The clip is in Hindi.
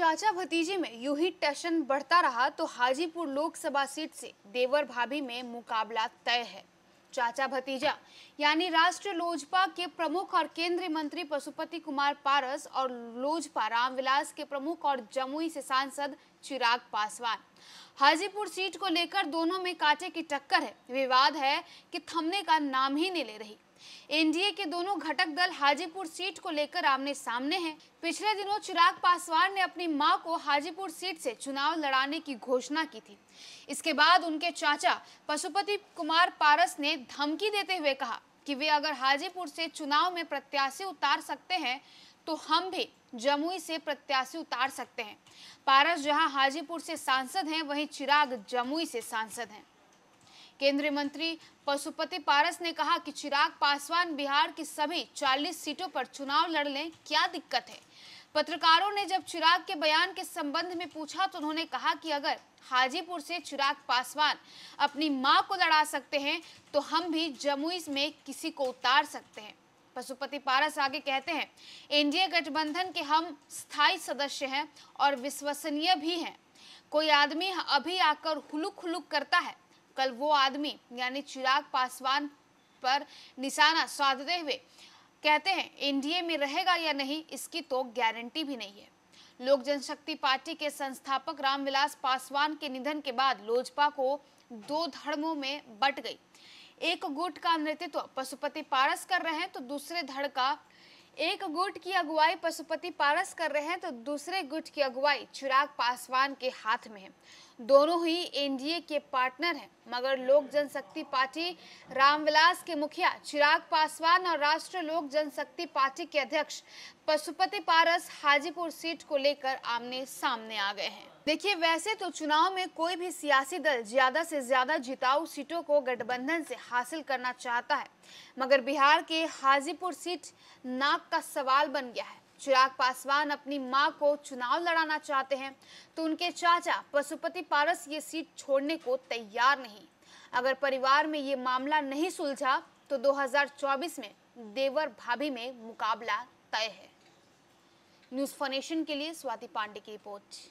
चाचा भतीजे में यू ही टेंशन बढ़ता रहा तो हाजीपुर लोकसभा सीट से देवर भाभी में मुकाबला तय है चाचा भतीजा यानी राष्ट्रीय लोजपा के प्रमुख और केंद्रीय मंत्री पशुपति कुमार पारस और लोजपा रामविलास के प्रमुख और जमुई से सांसद चिराग पासवान हाजीपुर सीट को लेकर दोनों में कांटे की टक्कर है विवाद है कि थमने का नाम ही नहीं ले रही एनडीए के दोनों घटक दल हाजीपुर सीट को लेकर आमने सामने हैं। पिछले दिनों चिराग पासवान ने अपनी मां को हाजीपुर सीट से चुनाव लड़ाने की घोषणा की थी इसके बाद उनके चाचा पशुपति कुमार पारस ने धमकी देते हुए कहा कि वे अगर हाजीपुर से चुनाव में प्रत्याशी उतार सकते हैं तो हम भी जमुई से प्रत्याशी उतार सकते हैं पारस जहां हाजीपुर से सांसद हैं वहीं चिराग जमुई से सांसद हैं केंद्रीय मंत्री पशुपति पारस ने कहा कि चिराग पासवान बिहार की सभी 40 सीटों पर चुनाव लड़ लें क्या दिक्कत है पत्रकारों ने जब चिराग के बयान के संबंध में पूछा तो उन्होंने कहा कि अगर हाजीपुर से चिराग पासवान अपनी मां को लड़ा सकते हैं तो हम भी जमुई में किसी को उतार सकते हैं पशुपति पारस आगे कहते हैं एनडीए गठबंधन के हम स्थायी सदस्य हैं और विश्वसनीय भी हैं कोई आदमी अभी आकर हुलुक हुलुक करता है कल वो आदमी यानी चिराग पासवान पर निशाना साधते हुए कहते हैं एनडीए में रहेगा या नहीं इसकी तो गारंटी भी नहीं है लोक जनशक्ति पार्टी के संस्थापक रामविलास पासवान के निधन के बाद लोजपा को दो धर्मों में बट गई एक गुट का नेतृत्व पशुपति पारस कर रहे हैं तो दूसरे धड़ का एक गुट की अगुवाई पशुपति पारस कर रहे हैं तो दूसरे गुट की अगुवाई चिराग पासवान के हाथ में है दोनों ही एनडीए के पार्टनर हैं मगर लोक जनशक्ति पार्टी रामविलास के मुखिया चिराग पासवान और राष्ट्रीय लोक जनशक्ति पार्टी के अध्यक्ष पशुपति पारस हाजीपुर सीट को लेकर आमने सामने आ गए हैं देखिए वैसे तो चुनाव में कोई भी सियासी दल ज्यादा से ज्यादा जिताऊ सीटों को गठबंधन से हासिल करना चाहता है मगर बिहार के हाजीपुर सीट नाक का सवाल बन गया है चिराग पासवान अपनी मां को चुनाव लड़ाना चाहते हैं तो उनके चाचा पशुपति पारस ये सीट छोड़ने को तैयार नहीं अगर परिवार में ये मामला नहीं सुलझा तो 2024 में देवर भाभी में मुकाबला तय है न्यूज फॉर्नेशन के लिए स्वाति पांडे की रिपोर्ट